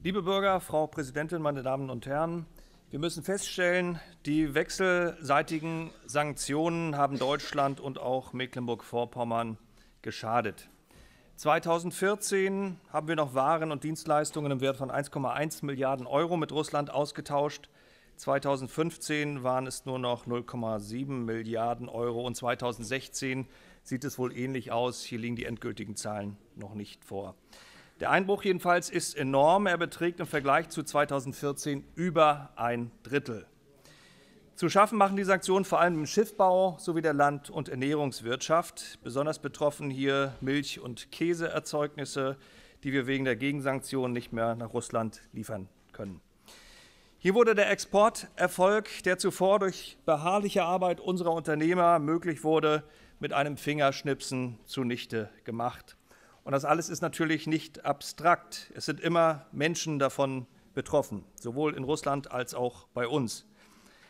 Liebe Bürger, Frau Präsidentin, meine Damen und Herren, wir müssen feststellen, die wechselseitigen Sanktionen haben Deutschland und auch Mecklenburg-Vorpommern geschadet. 2014 haben wir noch Waren und Dienstleistungen im Wert von 1,1 Milliarden Euro mit Russland ausgetauscht. 2015 waren es nur noch 0,7 Milliarden Euro und 2016 sieht es wohl ähnlich aus. Hier liegen die endgültigen Zahlen noch nicht vor. Der Einbruch jedenfalls ist enorm. Er beträgt im Vergleich zu 2014 über ein Drittel. Zu schaffen machen die Sanktionen vor allem im Schiffbau sowie der Land- und Ernährungswirtschaft. Besonders betroffen hier Milch- und Käseerzeugnisse, die wir wegen der Gegensanktionen nicht mehr nach Russland liefern können. Hier wurde der Exporterfolg, der zuvor durch beharrliche Arbeit unserer Unternehmer möglich wurde, mit einem Fingerschnipsen zunichte gemacht. Und das alles ist natürlich nicht abstrakt. Es sind immer Menschen davon betroffen, sowohl in Russland als auch bei uns.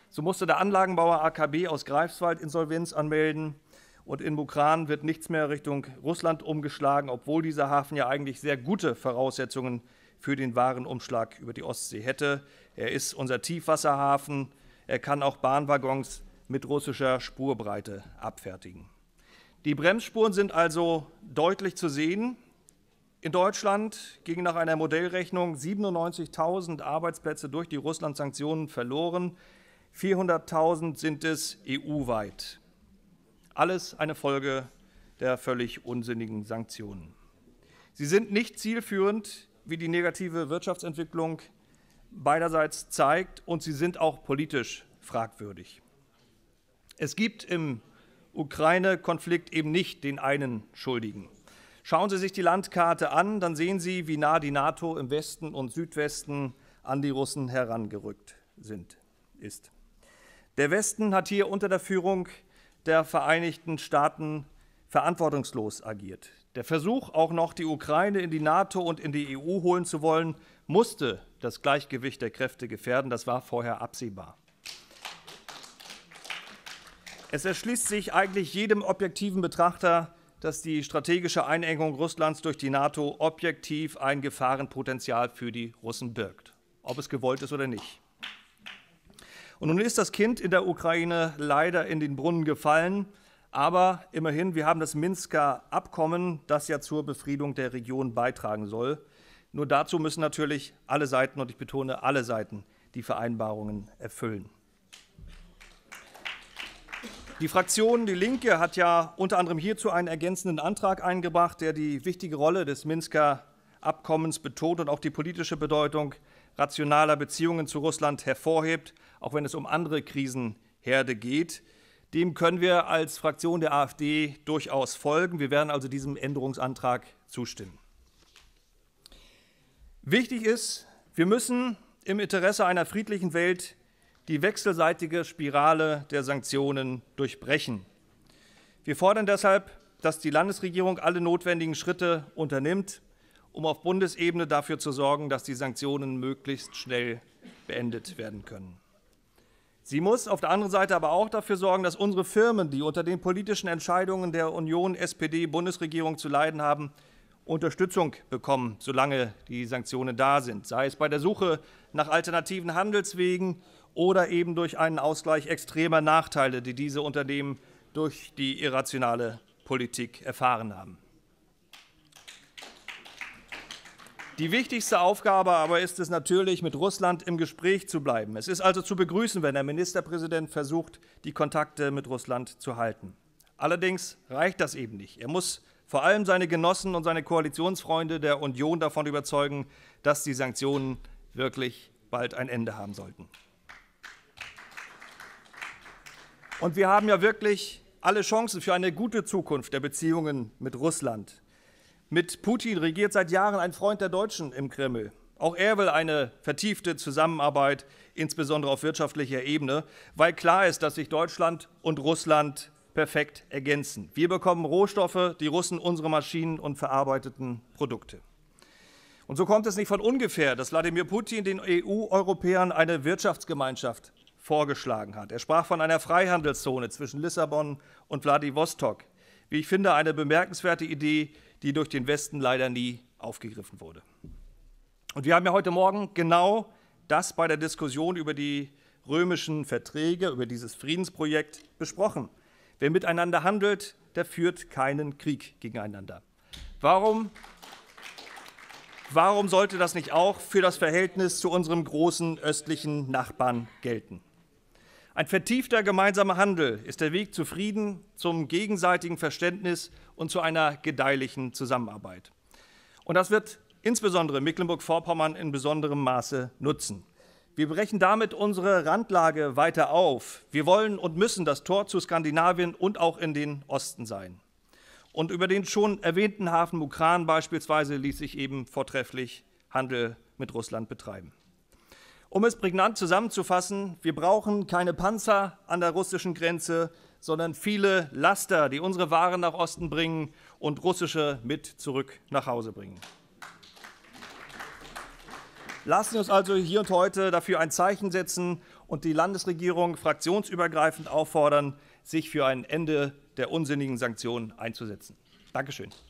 So musste der Anlagenbauer AKB aus Greifswald Insolvenz anmelden und in Bukran wird nichts mehr Richtung Russland umgeschlagen, obwohl dieser Hafen ja eigentlich sehr gute Voraussetzungen für den Warenumschlag über die Ostsee hätte. Er ist unser Tiefwasserhafen. Er kann auch Bahnwaggons mit russischer Spurbreite abfertigen. Die Bremsspuren sind also deutlich zu sehen. In Deutschland gingen nach einer Modellrechnung 97.000 Arbeitsplätze durch die Russland-Sanktionen verloren. 400.000 sind es EU-weit. Alles eine Folge der völlig unsinnigen Sanktionen. Sie sind nicht zielführend, wie die negative Wirtschaftsentwicklung beiderseits zeigt, und sie sind auch politisch fragwürdig. Es gibt im Ukraine-Konflikt eben nicht den einen Schuldigen. Schauen Sie sich die Landkarte an, dann sehen Sie, wie nah die NATO im Westen und Südwesten an die Russen herangerückt sind, ist. Der Westen hat hier unter der Führung der Vereinigten Staaten verantwortungslos agiert. Der Versuch, auch noch die Ukraine in die NATO und in die EU holen zu wollen, musste das Gleichgewicht der Kräfte gefährden. Das war vorher absehbar. Es erschließt sich eigentlich jedem objektiven Betrachter, dass die strategische Einengung Russlands durch die NATO objektiv ein Gefahrenpotenzial für die Russen birgt, ob es gewollt ist oder nicht. Und nun ist das Kind in der Ukraine leider in den Brunnen gefallen, aber immerhin, wir haben das Minsker Abkommen, das ja zur Befriedung der Region beitragen soll. Nur dazu müssen natürlich alle Seiten, und ich betone alle Seiten, die Vereinbarungen erfüllen. Die Fraktion Die Linke hat ja unter anderem hierzu einen ergänzenden Antrag eingebracht, der die wichtige Rolle des Minsker Abkommens betont und auch die politische Bedeutung rationaler Beziehungen zu Russland hervorhebt, auch wenn es um andere Krisenherde geht. Dem können wir als Fraktion der AfD durchaus folgen. Wir werden also diesem Änderungsantrag zustimmen. Wichtig ist, wir müssen im Interesse einer friedlichen Welt die wechselseitige Spirale der Sanktionen durchbrechen. Wir fordern deshalb, dass die Landesregierung alle notwendigen Schritte unternimmt, um auf Bundesebene dafür zu sorgen, dass die Sanktionen möglichst schnell beendet werden können. Sie muss auf der anderen Seite aber auch dafür sorgen, dass unsere Firmen, die unter den politischen Entscheidungen der Union, SPD, Bundesregierung zu leiden haben, Unterstützung bekommen, solange die Sanktionen da sind, sei es bei der Suche nach alternativen Handelswegen, oder eben durch einen Ausgleich extremer Nachteile, die diese Unternehmen durch die irrationale Politik erfahren haben. Die wichtigste Aufgabe aber ist es natürlich, mit Russland im Gespräch zu bleiben. Es ist also zu begrüßen, wenn der Ministerpräsident versucht, die Kontakte mit Russland zu halten. Allerdings reicht das eben nicht. Er muss vor allem seine Genossen und seine Koalitionsfreunde der Union davon überzeugen, dass die Sanktionen wirklich bald ein Ende haben sollten. Und wir haben ja wirklich alle Chancen für eine gute Zukunft der Beziehungen mit Russland. Mit Putin regiert seit Jahren ein Freund der Deutschen im Kreml. Auch er will eine vertiefte Zusammenarbeit, insbesondere auf wirtschaftlicher Ebene, weil klar ist, dass sich Deutschland und Russland perfekt ergänzen. Wir bekommen Rohstoffe, die Russen unsere Maschinen und verarbeiteten Produkte. Und so kommt es nicht von ungefähr, dass Wladimir Putin den EU-Europäern eine Wirtschaftsgemeinschaft vorgeschlagen hat. Er sprach von einer Freihandelszone zwischen Lissabon und Wladiwostok. Wie ich finde, eine bemerkenswerte Idee, die durch den Westen leider nie aufgegriffen wurde. Und wir haben ja heute Morgen genau das bei der Diskussion über die römischen Verträge, über dieses Friedensprojekt besprochen. Wer miteinander handelt, der führt keinen Krieg gegeneinander. Warum, warum sollte das nicht auch für das Verhältnis zu unserem großen östlichen Nachbarn gelten? Ein vertiefter gemeinsamer Handel ist der Weg zu Frieden, zum gegenseitigen Verständnis und zu einer gedeihlichen Zusammenarbeit. Und das wird insbesondere Mecklenburg-Vorpommern in besonderem Maße nutzen. Wir brechen damit unsere Randlage weiter auf. Wir wollen und müssen das Tor zu Skandinavien und auch in den Osten sein. Und über den schon erwähnten Hafen Mukran beispielsweise ließ sich eben vortrefflich Handel mit Russland betreiben. Um es prägnant zusammenzufassen, wir brauchen keine Panzer an der russischen Grenze, sondern viele Laster, die unsere Waren nach Osten bringen und russische mit zurück nach Hause bringen. Lassen Sie uns also hier und heute dafür ein Zeichen setzen und die Landesregierung fraktionsübergreifend auffordern, sich für ein Ende der unsinnigen Sanktionen einzusetzen. Dankeschön.